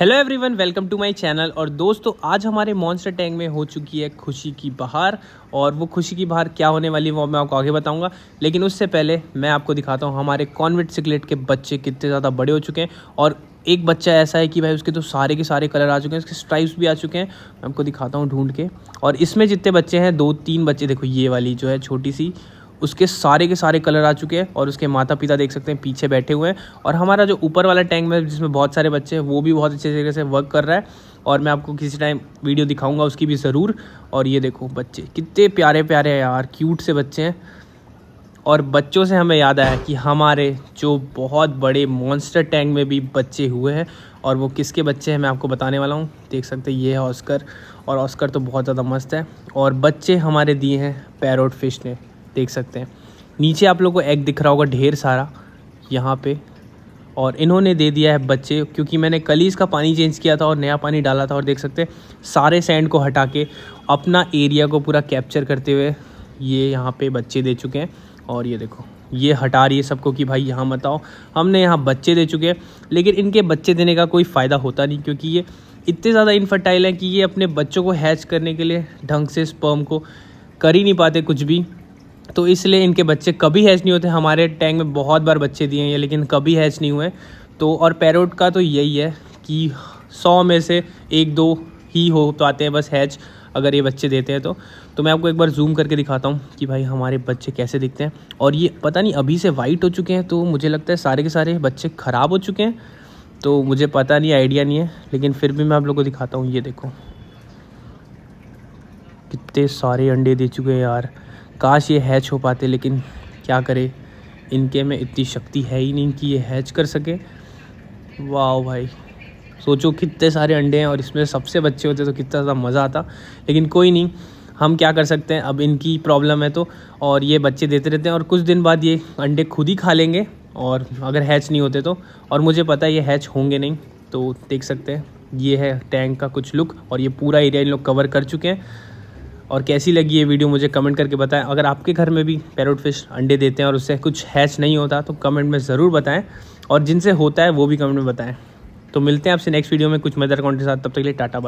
hello everyone welcome to my channel और दोस्तों आज हमारे मॉन्स्टर टैंक में हो चुकी है खुशी की बहार और वो खुशी की बहार क्या होने वाली है वो मैं आपको आगे बताऊंगा लेकिन उससे पहले मैं आपको दिखाता हूँ हमारे कॉन्वेंट सिकलेट के बच्चे कितने ज़्यादा बड़े हो चुके हैं और एक बच्चा ऐसा है कि भाई उसके तो सारे के सारे कलर आ चुके हैं उसके स्ट्राइप्स भी आ चुके हैं मैं आपको दिखाता हूँ ढूंढ के और इसमें जितने बच्चे हैं दो तीन बच्चे देखो ये वाली जो है छोटी सी उसके सारे के सारे कलर आ चुके हैं और उसके माता पिता देख सकते हैं पीछे बैठे हुए हैं और हमारा जो ऊपर वाला टैंक में जिसमें बहुत सारे बच्चे हैं वो भी बहुत अच्छे तरीके से वर्क कर रहा है और मैं आपको किसी टाइम वीडियो दिखाऊंगा उसकी भी ज़रूर और ये देखो बच्चे कितने प्यारे प्यारे हैं यार क्यूट से बच्चे हैं और बच्चों से हमें याद आया कि हमारे जो बहुत बड़े मॉन्स्टर टैंक में भी बच्चे हुए हैं और वो किसके बच्चे हैं मैं आपको बताने वाला हूँ देख सकते हैं ये है ऑस्कर और ऑस्कर तो बहुत ज़्यादा मस्त है और बच्चे हमारे दिए हैं पैरोट फिश ने देख सकते हैं नीचे आप लोग को एग दिख रहा होगा ढेर सारा यहाँ पे और इन्होंने दे दिया है बच्चे क्योंकि मैंने कल ही इसका पानी चेंज किया था और नया पानी डाला था और देख सकते हैं सारे सैंड को हटा के अपना एरिया को पूरा कैप्चर करते हुए ये यहाँ पे बच्चे दे चुके हैं और ये देखो ये हटा रही है सबको कि भाई यहाँ मत आओ हमने यहाँ बच्चे दे चुके हैं लेकिन इनके बच्चे देने का कोई फ़ायदा होता नहीं क्योंकि ये इतने ज़्यादा इनफर्टाइल हैं कि ये अपने बच्चों को हैच करने के लिए ढंग से स्पर्म को कर ही नहीं पाते कुछ भी तो इसलिए इनके बच्चे कभी हैच नहीं होते हमारे टैंक में बहुत बार बच्चे दिए हैं लेकिन कभी हैच नहीं हुए तो और पैरोट का तो यही है कि सौ में से एक दो ही हो तो आते हैं बस हैच अगर ये बच्चे देते हैं तो तो मैं आपको एक बार जूम करके दिखाता हूँ कि भाई हमारे बच्चे कैसे दिखते हैं और ये पता नहीं अभी से वाइट हो चुके हैं तो मुझे लगता है सारे के सारे बच्चे ख़राब हो चुके हैं तो मुझे पता नहीं आइडिया नहीं है लेकिन फिर भी मैं आप लोग को दिखाता हूँ ये देखो कितने सारे अंडे दे चुके हैं यार काश ये हैच हो पाते लेकिन क्या करे इनके में इतनी शक्ति है ही नहीं कि ये हैच कर सके वाह भाई सोचो कितने सारे अंडे हैं और इसमें सबसे बच्चे होते तो कितना ज़्यादा मज़ा आता लेकिन कोई नहीं हम क्या कर सकते हैं अब इनकी प्रॉब्लम है तो और ये बच्चे देते रहते हैं और कुछ दिन बाद ये अंडे खुद ही खा लेंगे और अगर हैच नहीं होते तो और मुझे पता है ये हैच होंगे नहीं तो देख सकते हैं ये है टैंक का कुछ लुक और ये पूरा एरिया इन लोग कवर कर चुके हैं और कैसी लगी ये वीडियो मुझे कमेंट करके बताएं अगर आपके घर में भी पैरोट फिश अंडे देते हैं और उससे कुछ हैच नहीं होता तो कमेंट में ज़रूर बताएं और जिनसे होता है वो भी कमेंट में बताएं तो मिलते हैं आपसे नेक्स्ट वीडियो में कुछ मदर अकाउंट के साथ तब तक के लिए टाटा बाय